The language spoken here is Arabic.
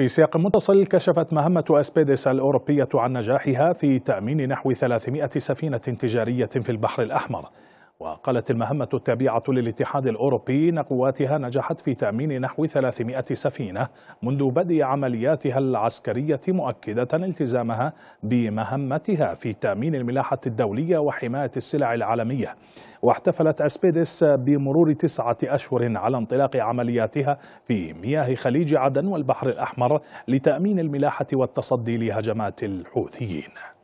في سياق متصل كشفت مهمة أسبيدس الأوروبية عن نجاحها في تأمين نحو 300 سفينة تجارية في البحر الأحمر وقالت المهمة التابعة للاتحاد الأوروبي أن قواتها نجحت في تأمين نحو 300 سفينة منذ بدء عملياتها العسكرية مؤكدة التزامها بمهمتها في تأمين الملاحة الدولية وحماية السلع العالمية واحتفلت أسبيدس بمرور تسعة أشهر على انطلاق عملياتها في مياه خليج عدن والبحر الأحمر لتأمين الملاحة والتصدي لهجمات الحوثيين